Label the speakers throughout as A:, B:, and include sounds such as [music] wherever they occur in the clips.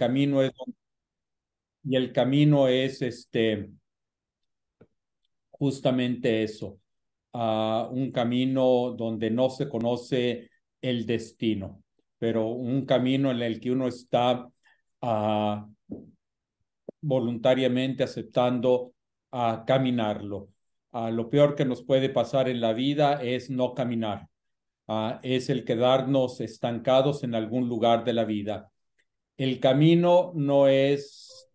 A: camino es y el camino es este justamente eso, un camino donde no se conoce el destino, pero un camino en el que uno está ah, voluntariamente aceptando a caminarlo. Ah, lo peor que nos puede pasar en la vida es no caminar, ah, es el quedarnos estancados en algún lugar de la vida el camino no es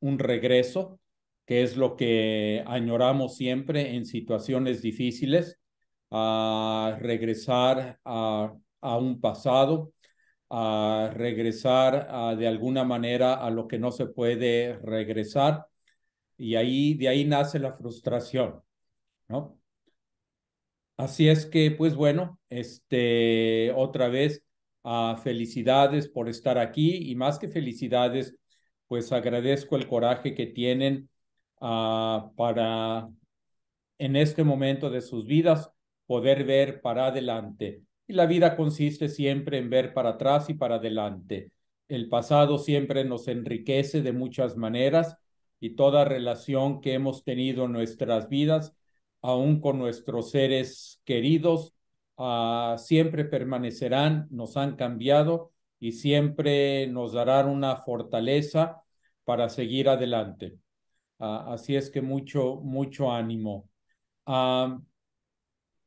A: un regreso, que es lo que añoramos siempre en situaciones difíciles, a regresar a, un pasado, a regresar de alguna manera a lo que no se puede regresar. Y ahí, de ahí nace la frustración, ¿no? Así es que, pues bueno, este, otra vez Ah, felicidades por estar aquí y más que felicidades, pues agradezco el coraje que tienen ah, para en este momento de sus vidas poder ver para adelante. Y la vida consiste siempre en ver para atrás y para adelante. El pasado siempre nos enriquece de muchas maneras y toda relación que hemos tenido en nuestras vidas, aún con nuestros seres queridos, Ah, siempre permanecerán, nos han cambiado y siempre nos darán una fortaleza para seguir adelante. Ah, así es que mucho, mucho ánimo.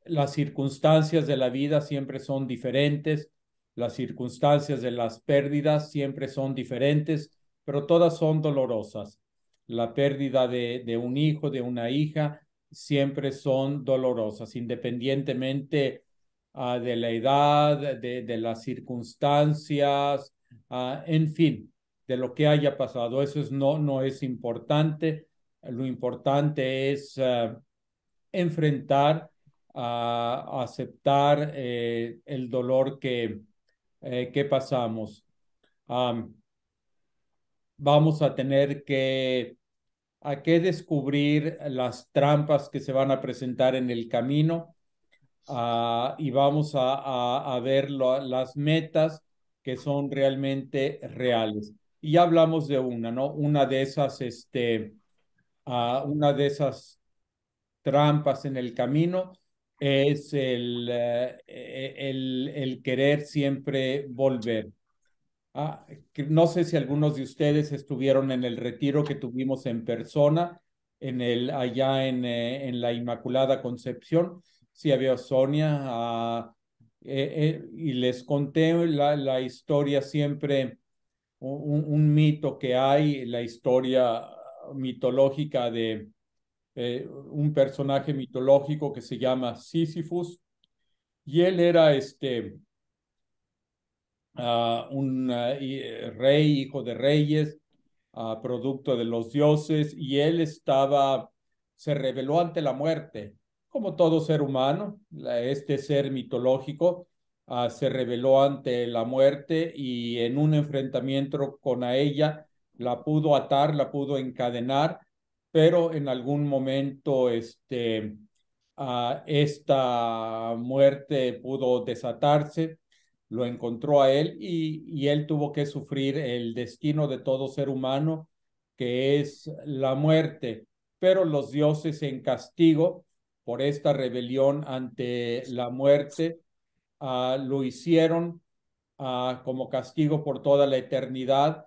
A: las circunstancias de la vida siempre son diferentes, las circunstancias de las pérdidas siempre son diferentes, pero todas son dolorosas. La pérdida de, de un hijo, de una hija, siempre son dolorosas, independientemente Ah, de la edad, de, las circunstancias, ah, en fin, de lo que haya pasado. Eso es, no, no es importante. Lo importante es ah, enfrentar, aceptar eh, el dolor que, eh, que pasamos. vamos a tener que a que descubrir las trampas que se van a presentar en el camino Ah, y vamos a, a, a ver las metas que son realmente reales. Y hablamos de una, ¿no? Una de esas, este, ah, una de esas trampas en el camino es el, eh, eh, el, querer siempre volver. Ah, no sé si algunos de ustedes estuvieron en el retiro que tuvimos en persona, en el, allá en, eh, en la Inmaculada Concepción, si había Sonia, ah, eh, eh, y les conté la, la historia siempre, un, mito que hay, la historia mitológica de eh, un personaje mitológico que se llama Sísifus, y él era este ah, un ah, rey, hijo de reyes, producto de los dioses, y él estaba, se reveló ante la muerte como todo ser humano, este ser mitológico ah, se reveló ante la muerte y en un enfrentamiento con ella la pudo atar, la pudo encadenar, pero en algún momento este, ah, esta muerte pudo desatarse, lo encontró a él y, y él tuvo que sufrir el destino de todo ser humano, que es la muerte. Pero los dioses en castigo por esta rebelión ante la muerte, ah, lo hicieron ah, como castigo por toda la eternidad,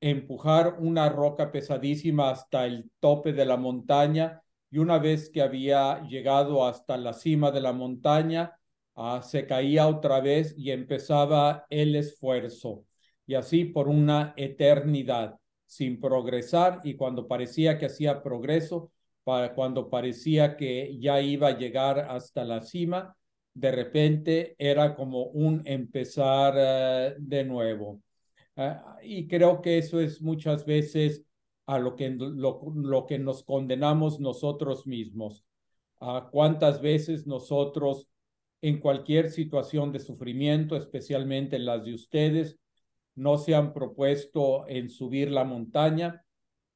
A: empujar una roca pesadísima hasta el tope de la montaña y una vez que había llegado hasta la cima de la montaña, ah, se caía otra vez y empezaba el esfuerzo. Y así por una eternidad, sin progresar y cuando parecía que hacía progreso, cuando parecía que ya iba a llegar hasta la cima, de repente era como un empezar eh, de nuevo. Ah, y creo que eso es muchas veces a lo que, lo, que nos condenamos nosotros mismos, a cuántas veces nosotros en cualquier situación de sufrimiento, especialmente las de ustedes, no se han propuesto en subir la montaña,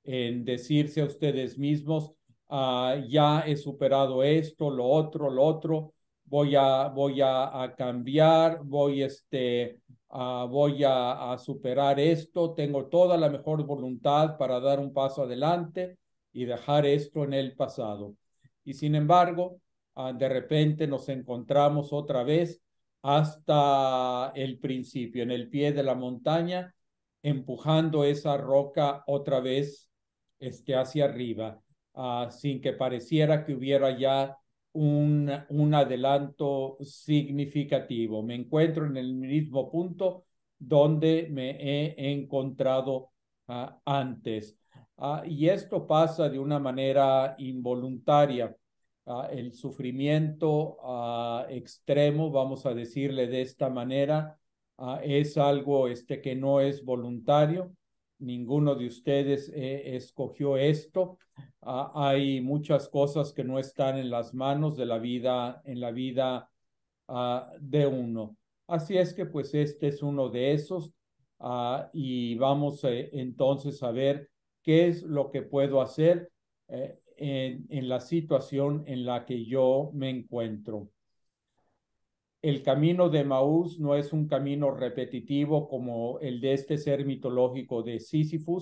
A: en decirse a ustedes mismos, Ah, ya he superado esto, lo otro, lo otro, voy a, voy a, cambiar, voy, este, ah, voy a, superar esto, tengo toda la mejor voluntad para dar un paso adelante y dejar esto en el pasado. Y sin embargo, ah, de repente nos encontramos otra vez hasta el principio, en el pie de la montaña, empujando esa roca otra vez este, hacia arriba. Ah, sin que pareciera que hubiera ya un, un adelanto significativo. Me encuentro en el mismo punto donde me he encontrado ah, antes. Ah, y esto pasa de una manera involuntaria. el sufrimiento extremo, vamos a decirle de esta manera, es algo este, que no es voluntario. Ninguno de ustedes eh, escogió esto. Ah, hay muchas cosas que no están en las manos de la vida, en la vida ah, de uno. Así es que pues este es uno de esos ah, y vamos eh, entonces a ver qué es lo que puedo hacer eh, en, la situación en la que yo me encuentro. El camino de Maús no es un camino repetitivo como el de este ser mitológico de Sísifo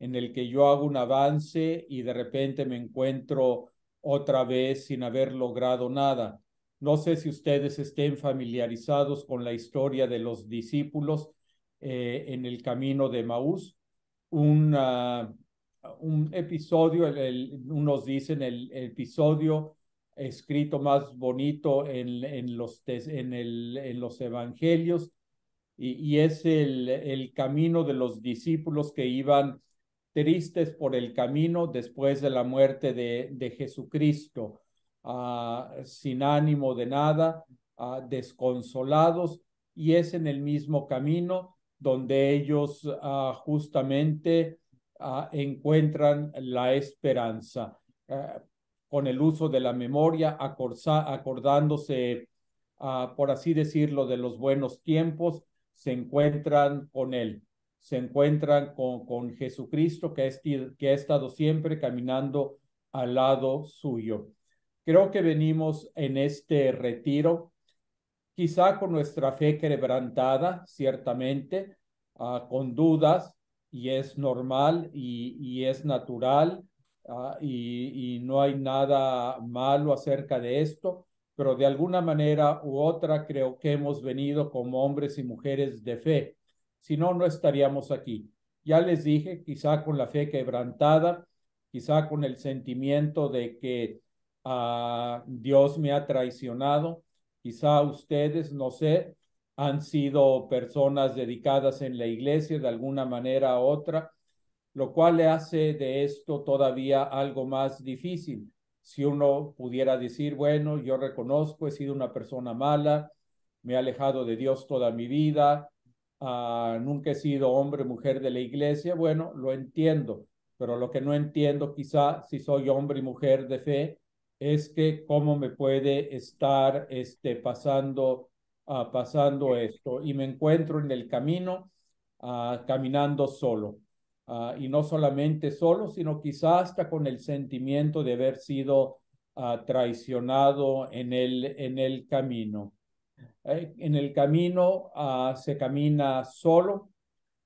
A: en el que yo hago un avance y de repente me encuentro otra vez sin haber logrado nada. No sé si ustedes estén familiarizados con la historia de los discípulos eh, en el camino de Maús. Un, un episodio, unos dicen el, episodio escrito más bonito en, en, los, en, en los evangelios, y, y es el camino de los discípulos que iban tristes por el camino después de la muerte de, Jesucristo, ah, sin ánimo de nada, ah, desconsolados, y es en el mismo camino donde ellos ah, justamente encuentran la esperanza, con el uso de la memoria, acordándose, por así decirlo, de los buenos tiempos, se encuentran con él se encuentran con, con Jesucristo que, que ha estado siempre caminando al lado suyo. Creo que venimos en este retiro, quizá con nuestra fe quebrantada, ciertamente, ah, con dudas, y es normal y, es natural, ah, y, y no hay nada malo acerca de esto, pero de alguna manera u otra creo que hemos venido como hombres y mujeres de fe si no, no estaríamos aquí. Ya les dije, quizá con la fe quebrantada, quizá con el sentimiento de que a ah, Dios me ha traicionado, quizá ustedes, no sé, han sido personas dedicadas en la iglesia de alguna manera u otra, lo cual le hace de esto todavía algo más difícil. Si uno pudiera decir, bueno, yo reconozco, he sido una persona mala, me he alejado de Dios toda mi vida, Ah, nunca he sido hombre o mujer de la iglesia, bueno, lo entiendo, pero lo que no entiendo quizá si soy hombre y mujer de fe es que cómo me puede estar este, pasando, ah, pasando esto. Y me encuentro en el camino ah, caminando solo. y no solamente solo, sino quizás hasta con el sentimiento de haber sido traicionado en el, en el camino. Eh, en el camino ah, se camina solo,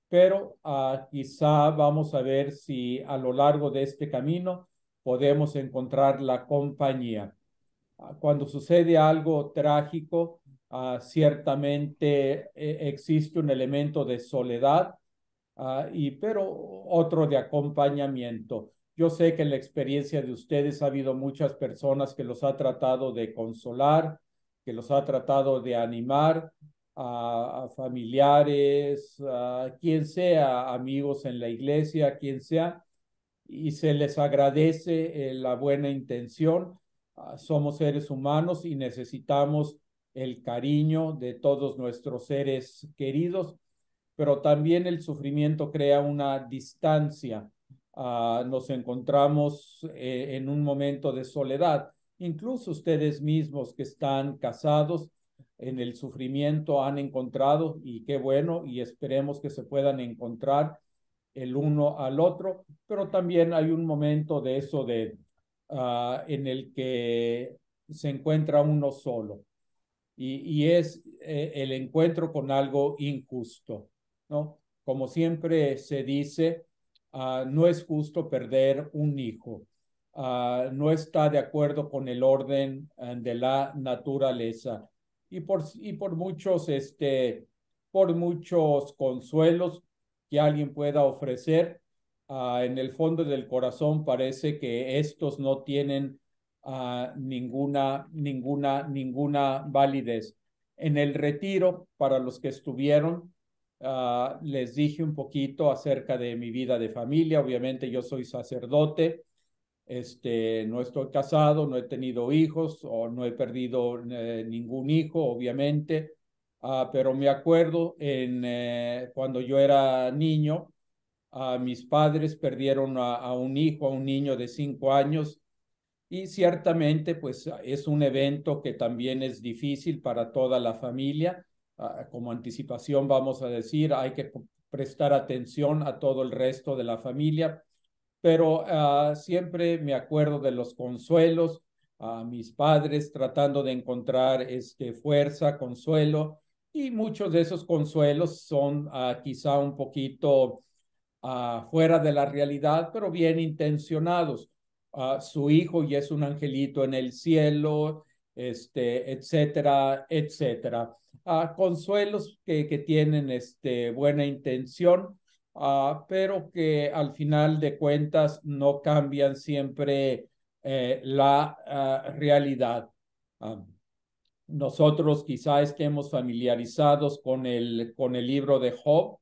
A: pero ah, quizá vamos a ver si a lo largo de este camino podemos encontrar la compañía. Ah, cuando sucede algo trágico, ciertamente eh, existe un elemento de soledad, y, pero otro de acompañamiento. Yo sé que en la experiencia de ustedes ha habido muchas personas que los ha tratado de consolar, que los ha tratado de animar a, familiares, a quien sea, amigos en la iglesia, quien sea, y se les agradece eh, la buena intención. Ah, somos seres humanos y necesitamos el cariño de todos nuestros seres queridos, pero también el sufrimiento crea una distancia. Ah, nos encontramos eh, en un momento de soledad Incluso ustedes mismos que están casados en el sufrimiento han encontrado y qué bueno y esperemos que se puedan encontrar el uno al otro, pero también hay un momento de eso de ah, en el que se encuentra uno solo y, es eh, el encuentro con algo injusto, ¿no? Como siempre se dice, ah, no es justo perder un hijo, Ah, no está de acuerdo con el orden eh, de la naturaleza. Y por, y por muchos, este, por muchos consuelos que alguien pueda ofrecer, ah, en el fondo del corazón parece que estos no tienen ah, ninguna, ninguna, ninguna validez. En el retiro, para los que estuvieron, les dije un poquito acerca de mi vida de familia. Obviamente yo soy sacerdote este, no estoy casado, no he tenido hijos o no he perdido eh, ningún hijo, obviamente, ah, pero me acuerdo en, eh, cuando yo era niño, ah, mis padres perdieron a, un hijo, a un niño de cinco años, y ciertamente pues es un evento que también es difícil para toda la familia. Ah, como anticipación vamos a decir, hay que prestar atención a todo el resto de la familia pero ah, siempre me acuerdo de los consuelos, a mis padres tratando de encontrar este, fuerza, consuelo, y muchos de esos consuelos son ah, quizá un poquito ah, fuera de la realidad, pero bien intencionados. su hijo ya es un angelito en el cielo, este, etcétera, etcétera. consuelos que, que tienen este, buena intención, Ah, pero que al final de cuentas no cambian siempre eh, la ah, realidad. Ah, nosotros quizá estemos familiarizados con el, con el libro de Job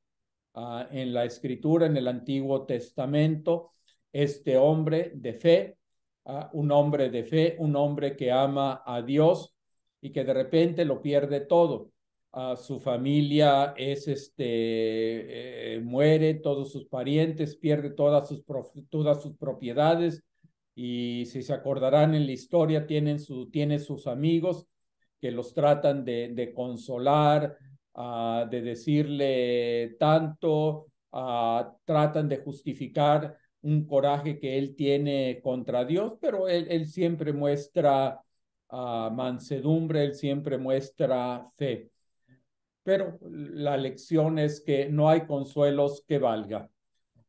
A: en la escritura, en el Antiguo Testamento, este hombre de fe, un hombre de fe, un hombre que ama a Dios y que de repente lo pierde todo su familia es este eh, muere todos sus parientes pierde todas sus todas sus propiedades y si se acordarán en la historia tienen su tiene sus amigos que los tratan de, de consolar ah, de decirle tanto ah, tratan de justificar un coraje que él tiene contra Dios pero él, él siempre muestra ah, mansedumbre él siempre muestra fe pero la lección es que no hay consuelos que valga,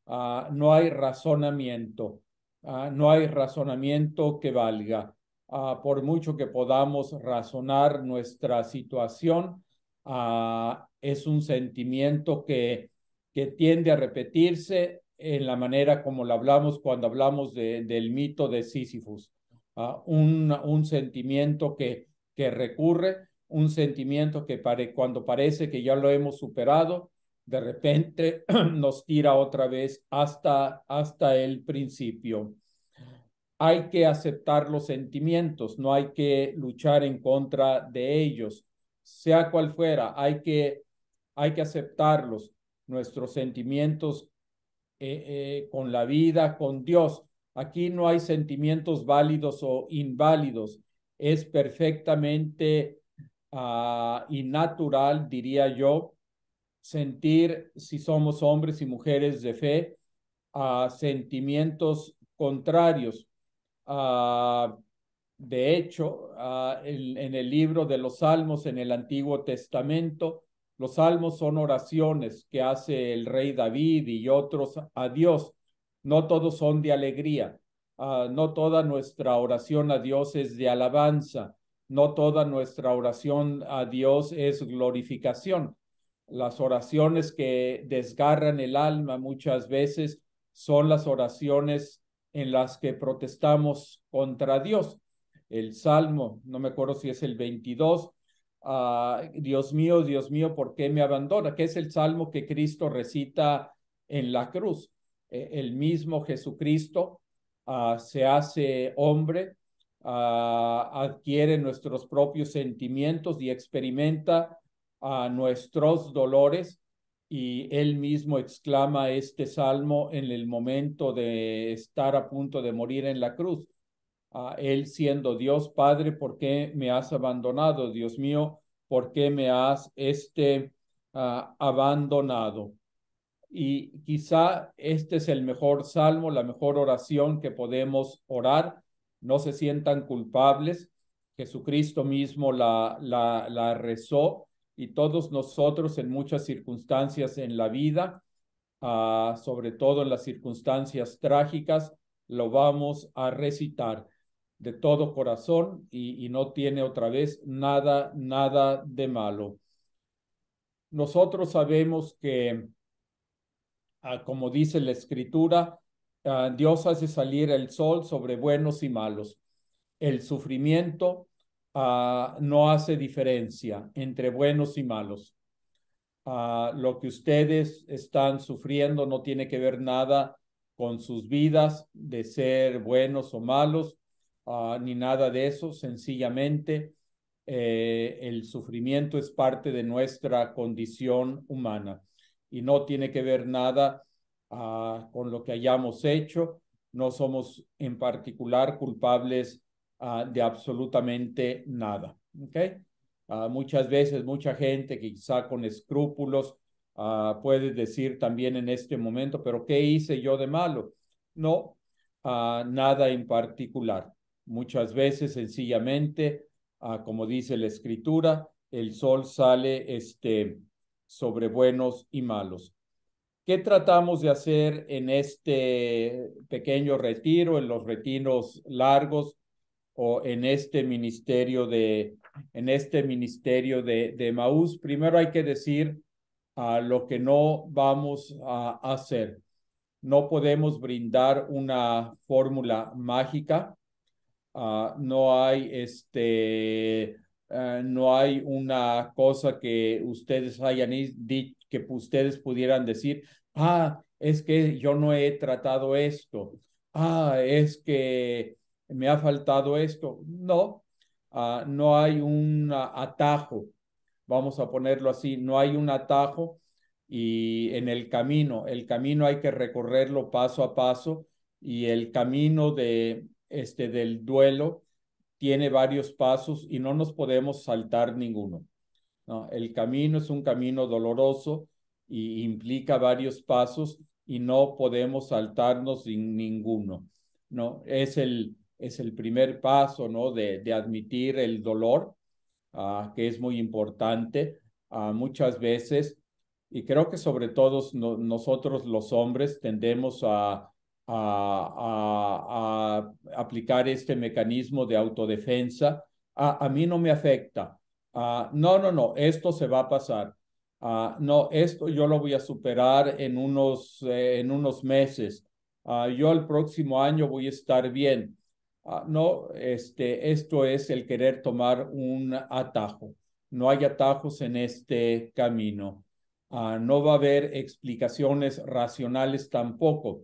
A: ah, no hay razonamiento, ah, no hay razonamiento que valga. Ah, por mucho que podamos razonar nuestra situación, es un sentimiento que, tiende a repetirse en la manera como lo hablamos cuando hablamos del mito de Sísifus, un, un sentimiento que recurre un sentimiento que cuando parece que ya lo hemos superado, de repente [clears throat] nos tira otra vez hasta, hasta el principio. Hay que aceptar los sentimientos, no hay que luchar en contra de ellos, sea cual fuera, hay que, hay que aceptarlos, nuestros sentimientos eh, eh, con la vida, con Dios. Aquí no hay sentimientos válidos o inválidos, es perfectamente Ah, y natural, diría yo, sentir, si somos hombres y mujeres de fe, a sentimientos contrarios. Ah, de hecho, ah, en, el libro de los Salmos en el Antiguo Testamento, los salmos son oraciones que hace el rey David y otros a Dios. No todos son de alegría. no toda nuestra oración a Dios es de alabanza no toda nuestra oración a Dios es glorificación. Las oraciones que desgarran el alma muchas veces son las oraciones en las que protestamos contra Dios. El Salmo, no me acuerdo si es el 22, ah, Dios mío, Dios mío, ¿por qué me abandona? Que es el Salmo que Cristo recita en la cruz. E, el mismo Jesucristo ah, se hace hombre, Ah, adquiere nuestros propios sentimientos y experimenta ah, nuestros dolores. Y él mismo exclama este salmo en el momento de estar a punto de morir en la cruz. Ah, él siendo Dios Padre, ¿por qué me has abandonado, Dios mío? ¿Por qué me has este abandonado? Y quizá este es el mejor salmo, la mejor oración que podemos orar no se sientan culpables. Jesucristo mismo la, la, rezó y todos nosotros en muchas circunstancias en la vida, ah, sobre todo en las circunstancias trágicas, lo vamos a recitar de todo corazón y, y, no tiene otra vez nada, nada de malo. Nosotros sabemos que, ah, como dice la escritura, Ah, Dios hace salir el sol sobre buenos y malos. El sufrimiento ah, no hace diferencia entre buenos y malos. Ah, lo que ustedes están sufriendo no tiene que ver nada con sus vidas de ser buenos o malos, ni nada de eso. Sencillamente, eh, el sufrimiento es parte de nuestra condición humana y no tiene que ver nada Ah, con lo que hayamos hecho. No somos en particular culpables ah, de absolutamente nada. Ah, muchas veces, mucha gente quizá con escrúpulos puede decir también en este momento, pero ¿qué hice yo de malo? No, nada en particular. Muchas veces sencillamente, como dice la escritura, el sol sale este, sobre buenos y malos. ¿Qué tratamos de hacer en este pequeño retiro, en los retiros largos o en este ministerio de, en este ministerio de, de Maús? Primero hay que decir ah, lo que no vamos a hacer. No podemos brindar una fórmula mágica. Ah, no hay este eh, no hay una cosa que ustedes hayan dicho, que ustedes pudieran decir, ah, es que yo no he tratado esto, ah, es que me ha faltado esto. No, ah, no hay un atajo, vamos a ponerlo así, no hay un atajo y en el camino, el camino hay que recorrerlo paso a paso y el camino de este del duelo tiene varios pasos y no nos podemos saltar ninguno. El camino es un camino doloroso y implica varios pasos y no podemos saltarnos sin ninguno. ¿no? Es, el, es el primer paso ¿no? de, de admitir el dolor, ah, que es muy importante. Ah, muchas veces, y creo que sobre todo nosotros los hombres tendemos a a, aplicar este mecanismo de autodefensa. a mí no me afecta. no, no, no, esto se va a pasar. no, esto yo lo voy a superar en unos, eh, en unos meses. yo el próximo año voy a estar bien. no, este, esto es el querer tomar un atajo. No hay atajos en este camino. no va a haber explicaciones racionales tampoco.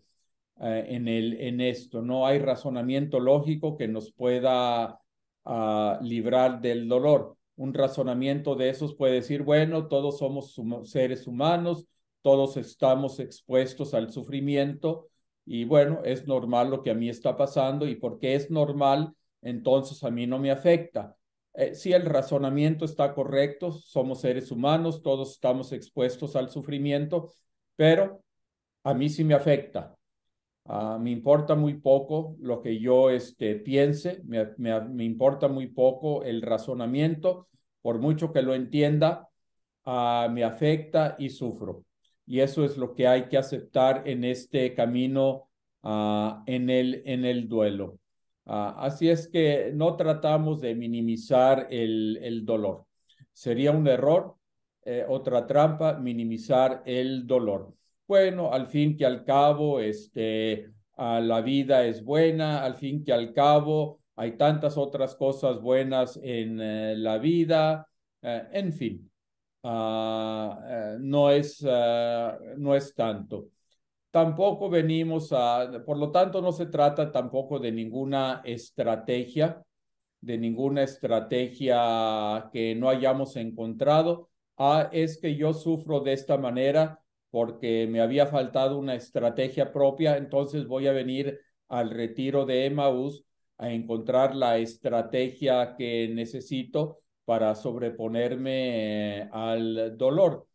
A: Eh, en, el, en esto. No hay razonamiento lógico que nos pueda ah, librar del dolor. Un razonamiento de esos puede decir, bueno, todos somos seres humanos, todos estamos expuestos al sufrimiento y bueno, es normal lo que a mí está pasando y porque es normal, entonces a mí no me afecta. Eh, si el razonamiento está correcto, somos seres humanos, todos estamos expuestos al sufrimiento, pero a mí sí me afecta. Ah, me importa muy poco lo que yo este, piense, me, importa muy poco el razonamiento, por mucho que lo entienda, ah, me afecta y sufro. Y eso es lo que hay que aceptar en este camino, ah, en, el, duelo. así es que no tratamos de minimizar el, dolor. Sería un error, eh, otra trampa, minimizar el dolor bueno, al fin que al cabo, este, la vida es buena, al fin que al cabo, hay tantas otras cosas buenas en eh, la vida, eh, en fin, ah, eh, no, es, ah, no es tanto. Tampoco venimos a, por lo tanto, no se trata tampoco de ninguna estrategia, de ninguna estrategia que no hayamos encontrado. Ah, es que yo sufro de esta manera, porque me había faltado una estrategia propia, entonces voy a venir al retiro de Emmaus a encontrar la estrategia que necesito para sobreponerme eh, al dolor.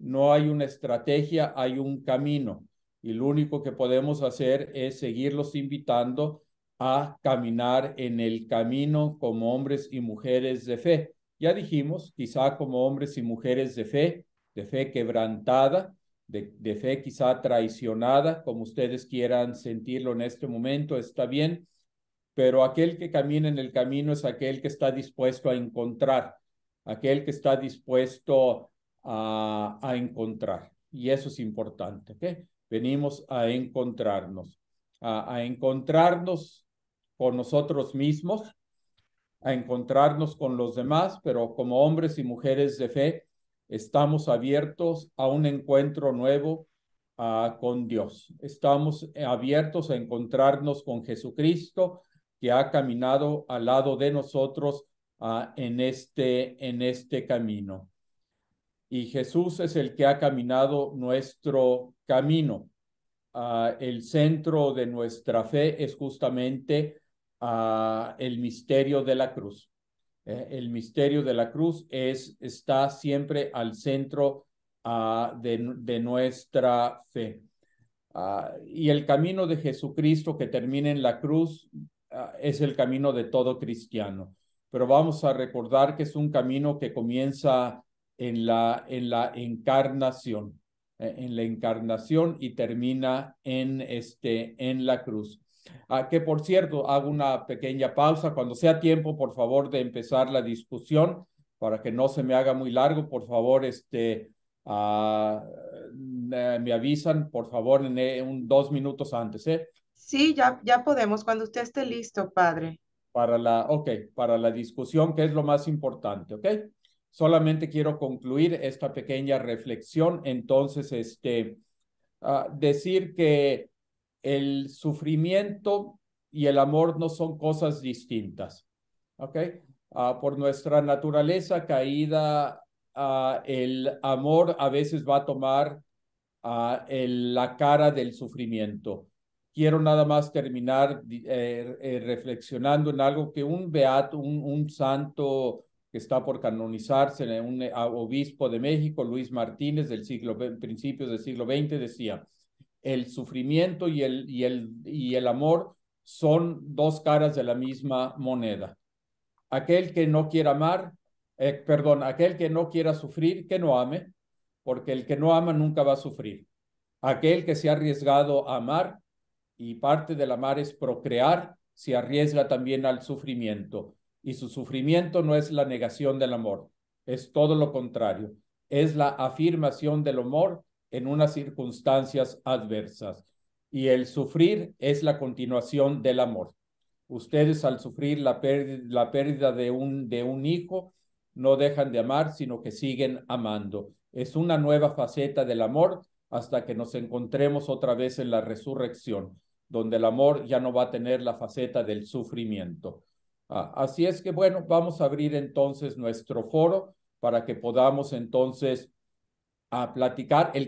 A: No hay una estrategia, hay un camino y lo único que podemos hacer es seguirlos invitando a caminar en el camino como hombres y mujeres de fe. Ya dijimos, quizá como hombres y mujeres de fe, de fe quebrantada, de, fe quizá traicionada, como ustedes quieran sentirlo en este momento, está bien, pero aquel que camina en el camino es aquel que está dispuesto a encontrar, aquel que está dispuesto a, encontrar. Y eso es importante, Venimos a encontrarnos, a encontrarnos con nosotros mismos, a encontrarnos con los demás, pero como hombres y mujeres de fe, Estamos abiertos a un encuentro nuevo ah, con Dios. Estamos abiertos a encontrarnos con Jesucristo que ha caminado al lado de nosotros ah, en, este, en este camino. Y Jesús es el que ha caminado nuestro camino. Ah, el centro de nuestra fe es justamente el misterio de la cruz. Eh, el misterio de la cruz es, está siempre al centro ah, de, nuestra fe. Ah, y el camino de Jesucristo que termina en la cruz ah, es el camino de todo cristiano. Pero vamos a recordar que es un camino que comienza en la, en la encarnación, eh, en la encarnación y termina en, este, en la cruz. Ah, que por cierto, hago una pequeña pausa. Cuando sea tiempo, por favor, de empezar la discusión, para que no se me haga muy largo, por favor, este, ah, eh, me avisan, por favor, en, eh, un, dos minutos antes. ¿eh? Sí, ya, ya podemos, cuando usted esté listo, padre. Para la, ok, para la discusión, que es lo más importante, ¿ok? Solamente quiero concluir esta pequeña reflexión. Entonces, este, ah, decir que el sufrimiento y el amor no son cosas distintas. ¿Ok? Ah, por nuestra naturaleza caída, ah, el amor a veces va a tomar ah, la cara del sufrimiento. Quiero nada más terminar eh, eh, reflexionando en algo que un beato, un, un santo que está por canonizarse, un eh, obispo de México, Luis Martínez, del siglo, principios del siglo XX, decía, el sufrimiento y el, y el, y el amor son dos caras de la misma moneda. Aquel que no quiera amar, eh, perdón, aquel que no quiera sufrir, que no ame, porque el que no ama nunca va a sufrir. Aquel que se ha arriesgado a amar, y parte del amar es procrear, se arriesga también al sufrimiento. Y su sufrimiento no es la negación del amor, es todo lo contrario, es la afirmación del amor en unas circunstancias adversas. Y el sufrir es la continuación del amor. Ustedes al sufrir la pérdida, la pérdida de, un, de un hijo no dejan de amar, sino que siguen amando. Es una nueva faceta del amor hasta que nos encontremos otra vez en la resurrección, donde el amor ya no va a tener la faceta del sufrimiento. Ah, así es que, bueno, vamos a abrir entonces nuestro foro para que podamos entonces a ah, platicar el